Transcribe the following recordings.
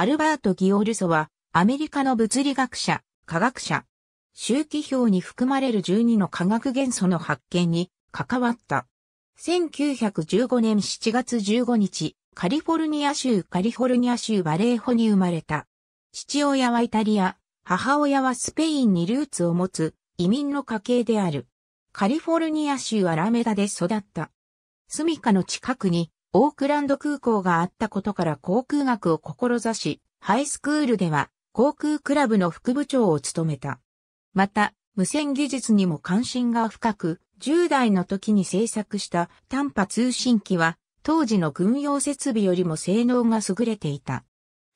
アルバート・ギオルソは、アメリカの物理学者、科学者。周期表に含まれる12の化学元素の発見に関わった。1915年7月15日、カリフォルニア州カリフォルニア州バレーホに生まれた。父親はイタリア、母親はスペインにルーツを持つ移民の家系である。カリフォルニア州アラメダで育った。住処の近くにオークランド空港があったことから航空学を志し、ハイスクールでは航空クラブの副部長を務めた。また、無線技術にも関心が深く、10代の時に制作した短波通信機は、当時の軍用設備よりも性能が優れていた。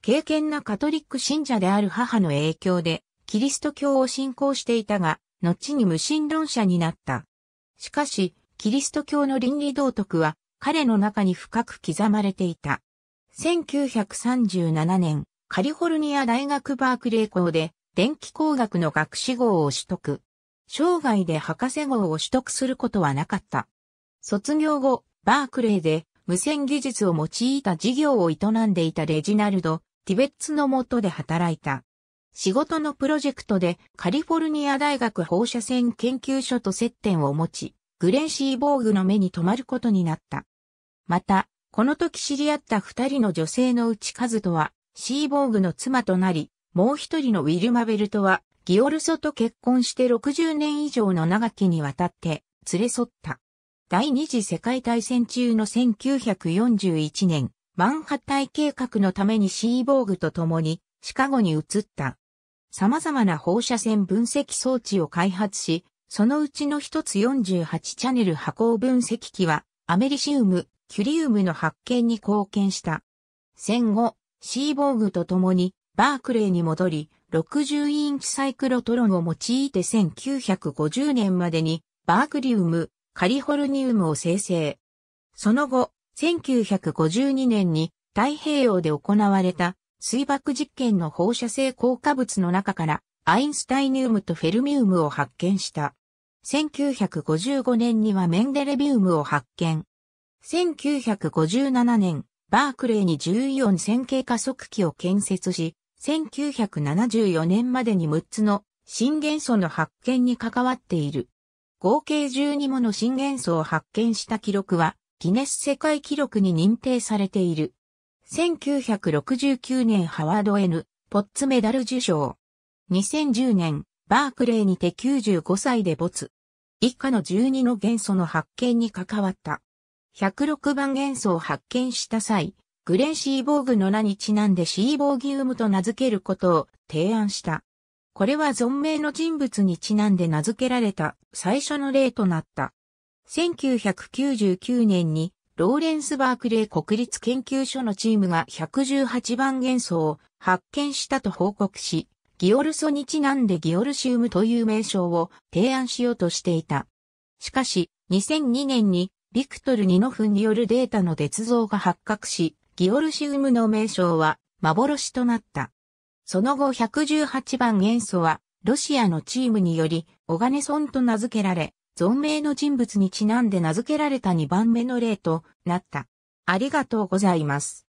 敬虔なカトリック信者である母の影響で、キリスト教を信仰していたが、後に無神論者になった。しかし、キリスト教の倫理道徳は、彼の中に深く刻まれていた。1937年、カリフォルニア大学バークレー校で電気工学の学士号を取得。生涯で博士号を取得することはなかった。卒業後、バークレーで無線技術を用いた事業を営んでいたレジナルド・ティベッツの下で働いた。仕事のプロジェクトでカリフォルニア大学放射線研究所と接点を持ち、グレンシー・ボーグの目に留まることになった。また、この時知り合った二人の女性のうちカズとは、シーボーグの妻となり、もう一人のウィルマ・ベルトは、ギオルソと結婚して60年以上の長きにわたって連れ添った。第二次世界大戦中の1941年、マンハッタイ計画のためにシーボーグと共にシカゴに移った。様々な放射線分析装置を開発し、そのうちの一つ48チャネル波行分析機はアメリシウムキュリウムの発見に貢献した。戦後、シーボーグと共にバークレーに戻り、60インチサイクロトロンを用いて1950年までにバークリウム、カリフォルニウムを生成。その後、1952年に太平洋で行われた水爆実験の放射性効果物の中からアインスタイニウムとフェルミウムを発見した。1955年にはメンデレビウムを発見。1957年、バークレーに14線形加速器を建設し、1974年までに6つの新元素の発見に関わっている。合計12もの新元素を発見した記録は、ギネス世界記録に認定されている。1969年ハワード N、ポッツメダル受賞。2010年、バークレーにて95歳で没。以下の12の元素の発見に関わった。106番元素を発見した際、グレン・シーボーグの名にちなんでシーボーギウムと名付けることを提案した。これは存命の人物にちなんで名付けられた最初の例となった。1999年にローレンス・バークレー国立研究所のチームが118番元素を発見したと報告し、ギオルソにちなんでギオルシウムという名称を提案しようとしていた。しかし、2002年にビクトル・ニノフによるデータの捏造が発覚し、ギオルシウムの名称は幻となった。その後118番元素は、ロシアのチームにより、オガネソンと名付けられ、存命の人物にちなんで名付けられた2番目の例となった。ありがとうございます。